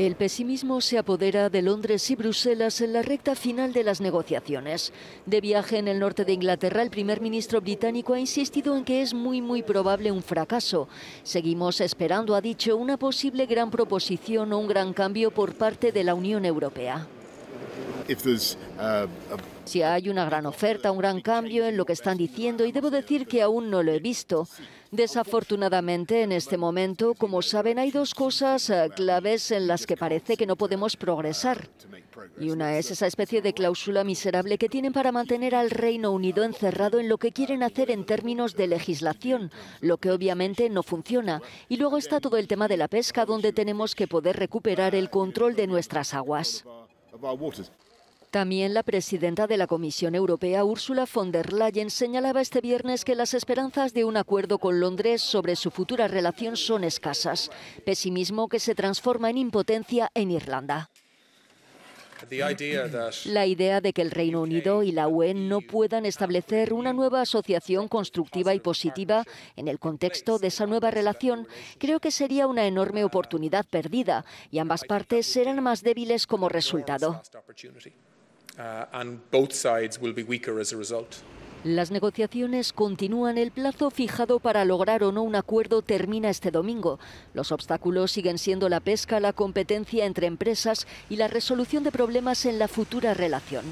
El pesimismo se apodera de Londres y Bruselas en la recta final de las negociaciones. De viaje en el norte de Inglaterra, el primer ministro británico ha insistido en que es muy muy probable un fracaso. Seguimos esperando, ha dicho, una posible gran proposición o un gran cambio por parte de la Unión Europea. Uh, si hay una gran oferta, un gran cambio en lo que están diciendo, y debo decir que aún no lo he visto. Desafortunadamente, en este momento, como saben, hay dos cosas eh, claves en las que parece que no podemos progresar. Y una es esa especie de cláusula miserable que tienen para mantener al Reino Unido encerrado en lo que quieren hacer en términos de legislación, lo que obviamente no funciona. Y luego está todo el tema de la pesca, donde tenemos que poder recuperar el control de nuestras aguas. También la presidenta de la Comisión Europea, Ursula von der Leyen, señalaba este viernes que las esperanzas de un acuerdo con Londres sobre su futura relación son escasas, pesimismo que se transforma en impotencia en Irlanda. La idea de que el Reino Unido y la UE no e puedan establecer una nueva asociación constructiva y positiva en el contexto de esa nueva relación creo que sería una enorme uh, oportunidad perdida y ambas partes serán más débiles como resultado. Uh, and both sides will be weaker Las negociaciones continúan. El plazo fijado para lograr o no un acuerdo termina este domingo. Los obstáculos siguen siendo la pesca, la competencia entre empresas y la resolución de problemas en la futura relación.